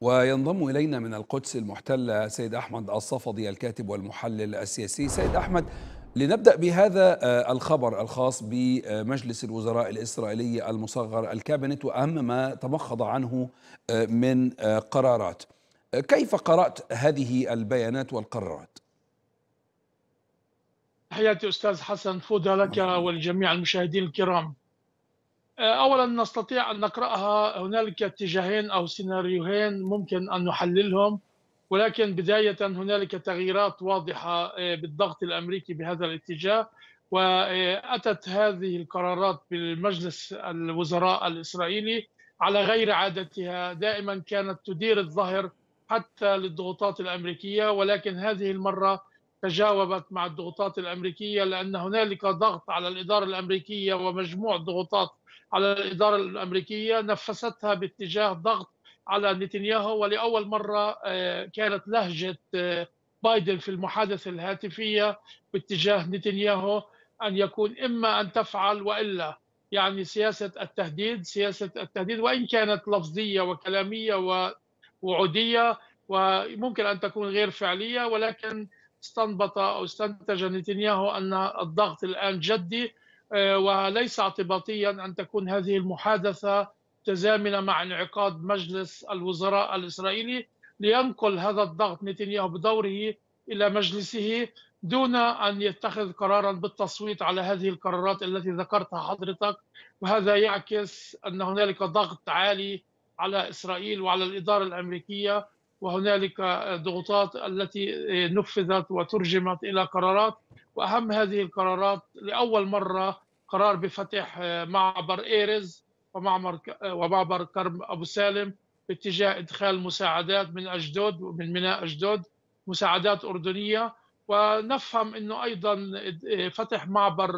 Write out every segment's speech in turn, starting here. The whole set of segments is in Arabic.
وينضم إلينا من القدس المحتلة سيد أحمد الصفدي الكاتب والمحلل السياسي سيد أحمد لنبدأ بهذا آه، الخبر الخاص بمجلس الوزراء الإسرائيلي المصغر الكابينت وأهم ما تمخض عنه آه، من آه، قرارات كيف قرأت هذه البيانات والقرارات؟ تحياتي أستاذ حسن فودة لك والجميع المشاهدين الكرام آه، اولا نستطيع ان نقراها هنالك اتجاهين او سيناريوهين ممكن ان نحللهم ولكن بدايه هنالك تغييرات واضحه آه، بالضغط الامريكي بهذا الاتجاه واتت هذه القرارات بالمجلس الوزراء الاسرائيلي على غير عادتها دائما كانت تدير الظهر حتى للضغوطات الامريكيه ولكن هذه المره تجاوبت مع الضغوطات الامريكيه لان هنالك ضغط على الاداره الامريكيه ومجموع ضغوطات على الإدارة الأمريكية نفستها باتجاه ضغط على نتنياهو ولأول مرة آه، كانت لهجة آه، بايدن في المحادثة الهاتفية باتجاه نتنياهو أن يكون إما أن تفعل وإلا يعني سياسة التهديد سياسة التهديد وإن كانت لفظية وكلامية ووعودية وممكن أن تكون غير فعلية ولكن استنبط أو استنتج نتنياهو أن الضغط الآن جدي آه، وليس اعتباطيا ان تكون هذه المحادثه متزامنه مع انعقاد مجلس الوزراء الاسرائيلي لينقل هذا الضغط نتنياهو بدوره الى مجلسه دون ان يتخذ قرارا بالتصويت على هذه القرارات التي ذكرتها حضرتك وهذا يعكس ان هنالك ضغط عالي على اسرائيل وعلى الاداره الامريكيه وهنالك ضغوطات التي نفذت وترجمت الى قرارات واهم هذه القرارات لاول مره قرار بفتح آه، معبر ايرز ومعبر آه، ومعبر كرم ابو سالم باتجاه ادخال مساعدات من اجدود ومن ميناء اجدود مساعدات اردنيه ونفهم انه ايضا آه، فتح معبر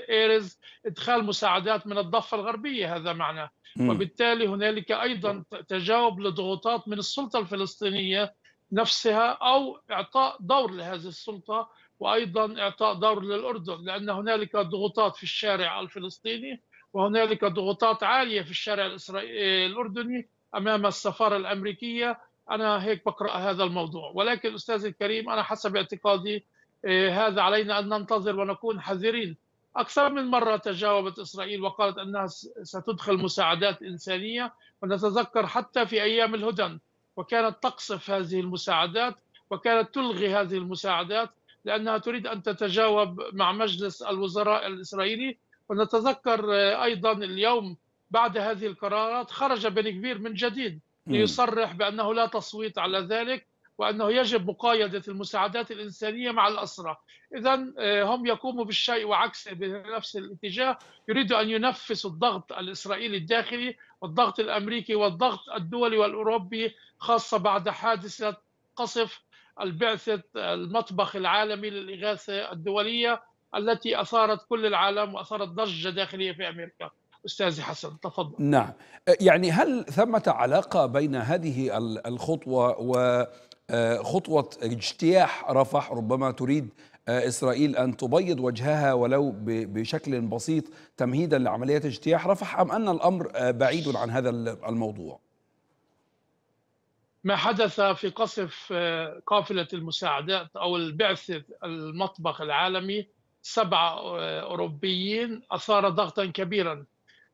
ايرز ادخال مساعدات من الضفه الغربيه هذا معناه وبالتالي هنالك ايضا تجاوب لضغوطات من السلطه الفلسطينيه نفسها او اعطاء دور لهذه السلطه وايضا اعطاء دور للاردن لان هنالك ضغوطات في الشارع الفلسطيني وهنالك ضغوطات عاليه في الشارع الاسرائيلي الاردني امام السفاره الامريكيه انا هيك بقرا هذا الموضوع ولكن استاذي الكريم انا حسب اعتقادي إيه، هذا علينا ان ننتظر ونكون حذرين اكثر من مره تجاوبت اسرائيل وقالت انها ستدخل مساعدات انسانيه ونتذكر حتى في ايام الهدن وكانت تقصف هذه المساعدات وكانت تلغي هذه المساعدات لأنها تريد أن تتجاوب مع مجلس الوزراء الإسرائيلي ونتذكر آه، أيضا اليوم بعد هذه القرارات خرج بن كبير من جديد ليصرح بأنه لا تصويت على ذلك وأنه يجب مقايدة المساعدات الإنسانية مع الأسرى إذا آه، هم يقوموا بالشيء وعكسه بنفس الاتجاه يريدوا أن ينفسوا الضغط الإسرائيلي الداخلي والضغط الأمريكي والضغط الدولي والأوروبي خاصة بعد حادثة قصف البعثة المطبخ العالمي للإغاثة الدولية التي أثارت كل العالم وأثارت ضجة داخلية في أمريكا أستاذ حسن تفضل نعم يعني هل ثمة علاقة بين هذه الخطوة وخطوة آه، اجتياح رفح ربما تريد آه، إسرائيل أن تبيض وجهها ولو بشكل بسيط تمهيدا لعملية اجتياح رفح أم أن الأمر آه، بعيد عن هذا الموضوع؟ ما حدث في قصف آه، قافلة المساعدات أو البعثة المطبخ العالمي سبعة آه، أوروبيين أثار ضغطا كبيرا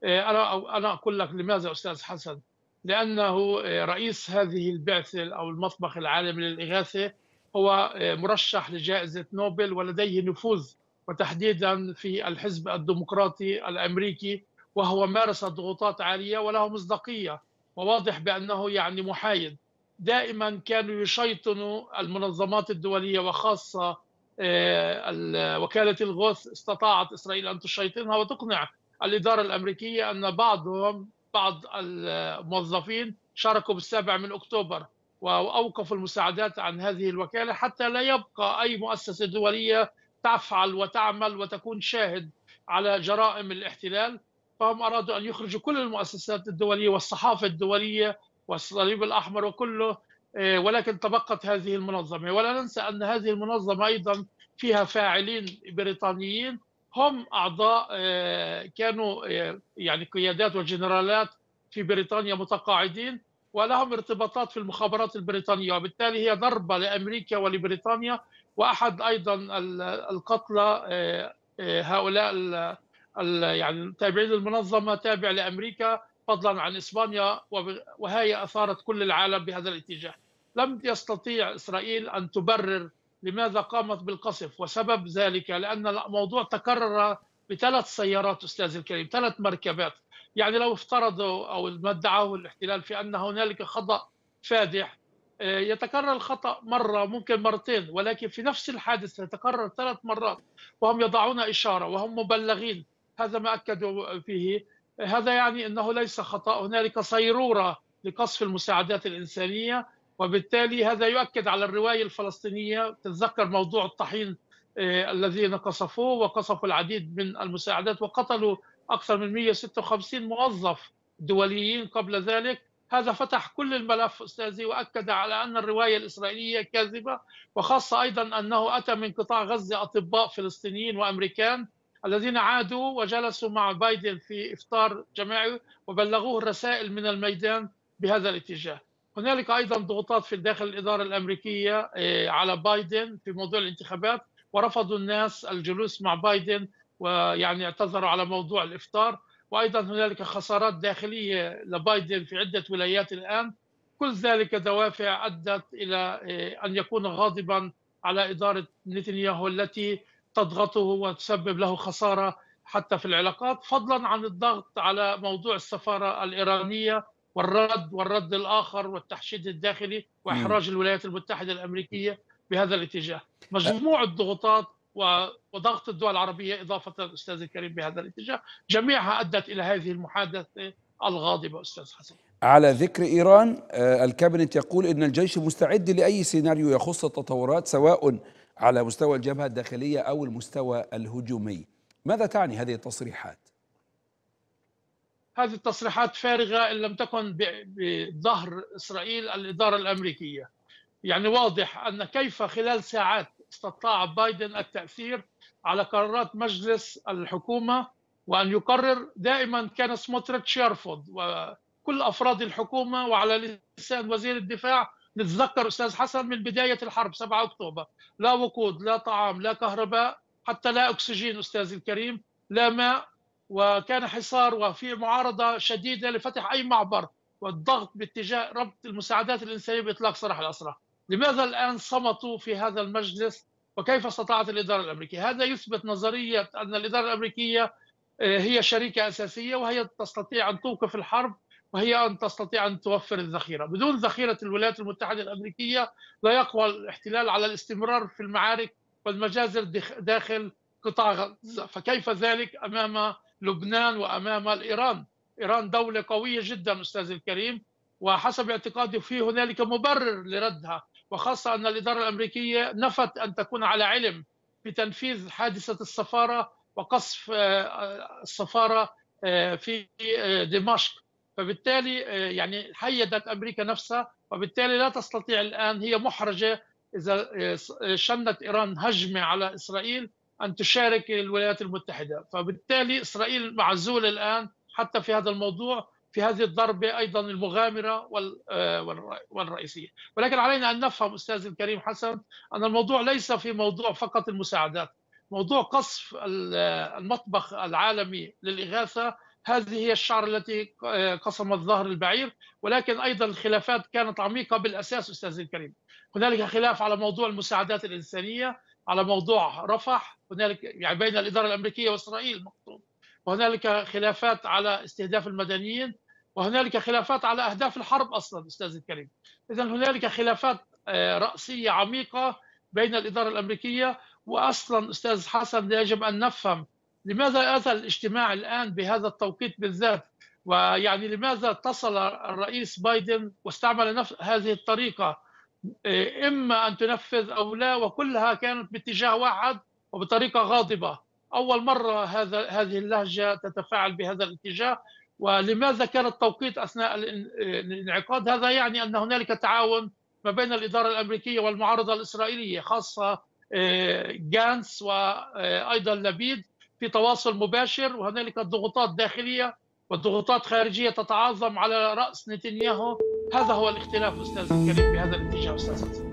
آه، أنا أنا أقول لك لماذا أستاذ حسن لأنه رئيس هذه البعثة أو المطبخ العالمي للإغاثة هو مرشح لجائزة نوبل ولديه نفوذ وتحديدا في الحزب الديمقراطي الأمريكي وهو مارس ضغوطات عالية وله مصداقية وواضح بأنه يعني محايد دائما كانوا يشيطنوا المنظمات الدولية وخاصة آه، وكالة الغوث استطاعت إسرائيل أن تشيطنها وتقنع الإدارة الأمريكية أن بعضهم بعض الموظفين شاركوا بالسابع من أكتوبر وأوقفوا المساعدات عن هذه الوكالة حتى لا يبقى أي مؤسسة دولية تفعل وتعمل وتكون شاهد على جرائم الاحتلال فهم أرادوا أن يخرجوا كل المؤسسات الدولية والصحافة الدولية والصليب الأحمر وكله آه، ولكن تبقت هذه المنظمة ولا ننسى أن هذه المنظمة أيضا فيها فاعلين بريطانيين هم أعضاء آه، كانوا آه، يعني قيادات وجنرالات في بريطانيا متقاعدين ولهم ارتباطات في المخابرات البريطانية وبالتالي هي ضربة لأمريكا ولبريطانيا وأحد أيضا القتلى هؤلاء يعني تابعين للمنظمه تابع لأمريكا فضلا عن إسبانيا وهي أثارت كل العالم بهذا الاتجاه لم يستطيع إسرائيل أن تبرر لماذا قامت بالقصف وسبب ذلك لأن الموضوع تكرر بثلاث سيارات أستاذ الكريم ثلاث مركبات يعني لو افترضوا أو ما ادعاه الاحتلال في أن هنالك خطأ فادح آه، يتكرر الخطأ مرة ممكن مرتين ولكن في نفس الحادث يتكرر ثلاث مرات وهم يضعون إشارة وهم مبلغين هذا ما أكدوا فيه هذا يعني انه ليس خطا هنالك صيروره لقصف المساعدات الانسانيه وبالتالي هذا يؤكد على الروايه الفلسطينيه تتذكر موضوع الطحين آه، الذين قصفوه وقصفوا العديد من المساعدات وقتلوا اكثر من 156 موظف دوليين قبل ذلك هذا فتح كل الملف استاذي واكد على ان الروايه الاسرائيليه كاذبه وخاصه ايضا انه اتى من قطاع غزه اطباء فلسطينيين وامريكان الذين عادوا وجلسوا مع بايدن في إفطار جماعي وبلغوه الرسائل من الميدان بهذا الاتجاه هنالك أيضا ضغوطات في داخل الإدارة الأمريكية آه، على بايدن في موضوع الانتخابات ورفضوا الناس الجلوس مع بايدن ويعني اعتذروا على موضوع الإفطار وأيضا هنالك خسارات داخلية لبايدن في عدة ولايات الآن كل ذلك دوافع أدت إلى آه، أن يكون غاضبا على إدارة نتنياهو التي تضغطه وتسبب له خساره حتى في العلاقات فضلا عن الضغط على موضوع السفاره الايرانيه والرد والرد الاخر والتحشيد الداخلي واحراج الولايات المتحده الامريكيه بهذا الاتجاه مجموع الضغوطات وضغط الدول العربيه اضافه استاذ الكريم بهذا الاتجاه جميعها ادت الى هذه المحادثه الغاضبه استاذ حسن على ذكر ايران آه، الكابينت يقول ان الجيش مستعد لاي سيناريو يخص التطورات سواء على مستوى الجبهة الداخلية أو المستوى الهجومي ماذا تعني هذه التصريحات؟ هذه التصريحات فارغة إن لم تكن بظهر إسرائيل الإدارة الأمريكية يعني واضح أن كيف خلال ساعات استطاع بايدن التأثير على قرارات مجلس الحكومة وأن يقرر دائما كان سموتريتش يرفض وكل أفراد الحكومة وعلى لسان وزير الدفاع نتذكر استاذ حسن من بدايه الحرب 7 اكتوبر لا وقود لا طعام لا كهرباء حتى لا اكسجين استاذ الكريم لا ماء وكان حصار وفي معارضه شديده لفتح اي معبر والضغط باتجاه ربط المساعدات الانسانيه باطلاق سراح الاسرى. لماذا الان صمتوا في هذا المجلس وكيف استطاعت الاداره الامريكيه؟ هذا يثبت نظريه ان الاداره الامريكيه آه، هي شريكه اساسيه وهي تستطيع ان توقف الحرب وهي أن تستطيع أن توفر الذخيرة بدون ذخيرة الولايات المتحدة الأمريكية لا يقوى الاحتلال على الاستمرار في المعارك والمجازر داخل قطاع غزة فكيف ذلك أمام لبنان وأمام إيران إيران دولة قوية جدا أستاذ الكريم وحسب اعتقادي في هنالك مبرر لردها وخاصة أن الإدارة الأمريكية نفت أن تكون على علم بتنفيذ حادثة السفارة وقصف آه، آه، السفارة آه، في دمشق فبالتالي آه، يعني حيدت امريكا نفسها وبالتالي لا تستطيع الان هي محرجه اذا آه، شنت ايران هجمه على اسرائيل ان تشارك الولايات المتحده، فبالتالي اسرائيل معزوله الان حتى في هذا الموضوع في هذه الضربه ايضا المغامره آه، والرئيسيه، ولكن علينا ان نفهم استاذي الكريم حسن ان الموضوع ليس في موضوع فقط المساعدات، موضوع قصف المطبخ العالمي للاغاثه هذه هي الشعر التي آه، قسمت ظهر البعير ولكن ايضا الخلافات كانت عميقه بالاساس استاذي الكريم هنالك خلاف على موضوع المساعدات الانسانيه على موضوع رفح هنالك يعني بين الاداره الامريكيه واسرائيل مقصود وهنالك خلافات على استهداف المدنيين وهنالك خلافات على اهداف الحرب اصلا استاذي الكريم اذا هنالك خلافات آه، راسيه عميقه بين الاداره الامريكيه واصلا استاذ حسن يجب ان نفهم لماذا هذا الاجتماع الآن بهذا التوقيت بالذات ويعني لماذا اتصل الرئيس بايدن واستعمل نفس هذه الطريقة إما أن تنفذ أو لا وكلها كانت باتجاه واحد وبطريقة غاضبة أول مرة هذا هذه اللهجة تتفاعل بهذا الاتجاه ولماذا كان التوقيت أثناء الانعقاد هذا يعني أن هنالك تعاون ما بين الإدارة الأمريكية والمعارضة الإسرائيلية خاصة آه، جانس وأيضا آه، لبيد في تواصل مباشر وهنالك ضغوطات داخليه والضغوطات خارجيه تتعاظم على راس نتنياهو هذا هو الاختلاف استاذ الكريم بهذا الاتجاه استاذ